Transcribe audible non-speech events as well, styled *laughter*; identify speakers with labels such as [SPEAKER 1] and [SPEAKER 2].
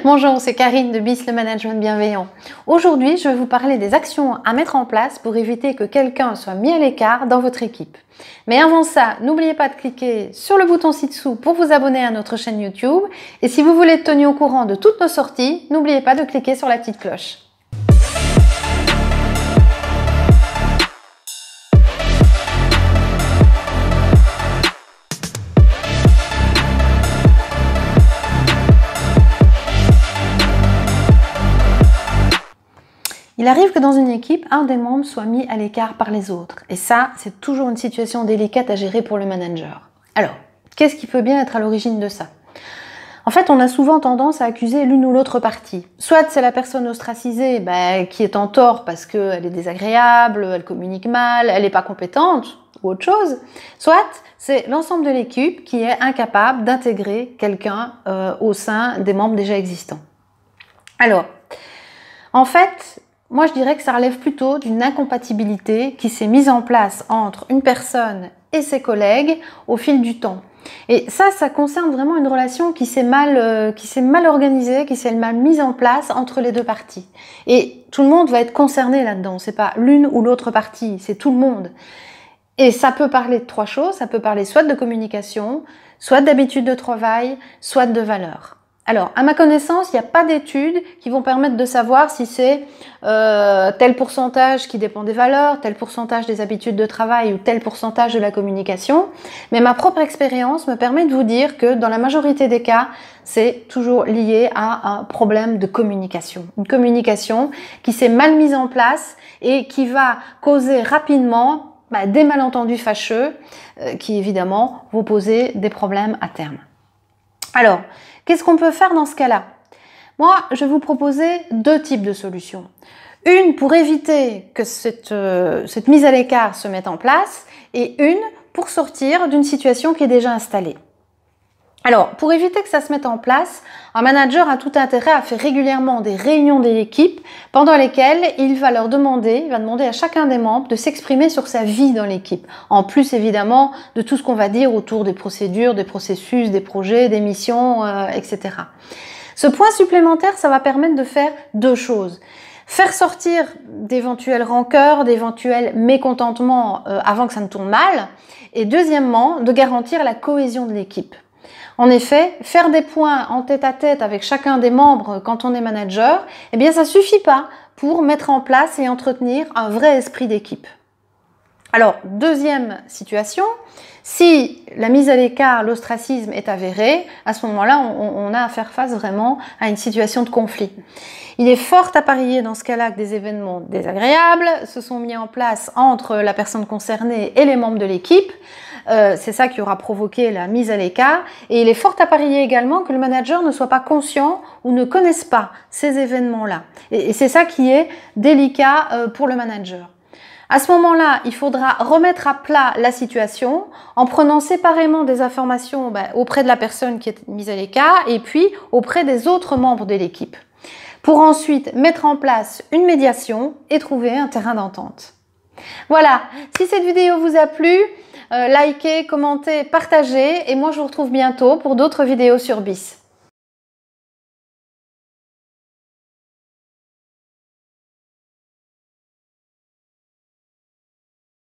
[SPEAKER 1] *laughs* Bonjour, c'est Karine de BIS, le management bienveillant. Aujourd'hui, je vais vous parler des actions à mettre en place pour éviter que quelqu'un soit mis à l'écart dans votre équipe. Mais avant ça, n'oubliez pas de cliquer sur le bouton ci-dessous pour vous abonner à notre chaîne YouTube. Et si vous voulez être tenu au courant de toutes nos sorties, n'oubliez pas de cliquer sur la petite cloche. Il arrive que dans une équipe, un des membres soit mis à l'écart par les autres. Et ça, c'est toujours une situation délicate à gérer pour le manager. Alors, qu'est-ce qui peut bien être à l'origine de ça en fait, on a souvent tendance à accuser l'une ou l'autre partie. Soit c'est la personne ostracisée bah, qui est en tort parce qu'elle est désagréable, elle communique mal, elle n'est pas compétente ou autre chose. Soit c'est l'ensemble de l'équipe qui est incapable d'intégrer quelqu'un euh, au sein des membres déjà existants. Alors, en fait, moi, je dirais que ça relève plutôt d'une incompatibilité qui s'est mise en place entre une personne et ses collègues au fil du temps. Et ça, ça concerne vraiment une relation qui s'est mal, euh, qui s'est mal organisée, qui s'est mal mise en place entre les deux parties. Et tout le monde va être concerné là-dedans. C'est pas l'une ou l'autre partie, c'est tout le monde. Et ça peut parler de trois choses. Ça peut parler soit de communication, soit d'habitude de travail, soit de valeur. Alors, à ma connaissance, il n'y a pas d'études qui vont permettre de savoir si c'est euh, tel pourcentage qui dépend des valeurs, tel pourcentage des habitudes de travail ou tel pourcentage de la communication. Mais ma propre expérience me permet de vous dire que dans la majorité des cas, c'est toujours lié à un problème de communication. Une communication qui s'est mal mise en place et qui va causer rapidement bah, des malentendus fâcheux euh, qui évidemment vont poser des problèmes à terme. Alors, qu'est-ce qu'on peut faire dans ce cas-là Moi, je vais vous proposer deux types de solutions. Une pour éviter que cette, euh, cette mise à l'écart se mette en place et une pour sortir d'une situation qui est déjà installée. Alors, pour éviter que ça se mette en place, un manager a tout intérêt à faire régulièrement des réunions des équipes pendant lesquelles il va leur demander, il va demander à chacun des membres de s'exprimer sur sa vie dans l'équipe. En plus, évidemment, de tout ce qu'on va dire autour des procédures, des processus, des projets, des missions, euh, etc. Ce point supplémentaire, ça va permettre de faire deux choses faire sortir d'éventuelles rancœurs, d'éventuels mécontentements euh, avant que ça ne tourne mal. Et deuxièmement, de garantir la cohésion de l'équipe. En effet, faire des points en tête à tête avec chacun des membres quand on est manager, eh bien ça suffit pas pour mettre en place et entretenir un vrai esprit d'équipe. Alors, deuxième situation, si la mise à l'écart, l'ostracisme est avéré, à ce moment-là, on, on, a à faire face vraiment à une situation de conflit. Il est fort à parier dans ce cas-là que des événements désagréables se sont mis en place entre la personne concernée et les membres de l'équipe, euh, c'est ça qui aura provoqué la mise à l'écart. Et il est fort à parier également que le manager ne soit pas conscient ou ne connaisse pas ces événements-là. Et, c'est ça qui est délicat euh, pour le manager. À ce moment-là, il faudra remettre à plat la situation en prenant séparément des informations ben, auprès de la personne qui est mise à l'écart et puis auprès des autres membres de l'équipe pour ensuite mettre en place une médiation et trouver un terrain d'entente. Voilà, si cette vidéo vous a plu, euh, likez, commentez, partagez et moi je vous retrouve bientôt pour d'autres vidéos sur BIS.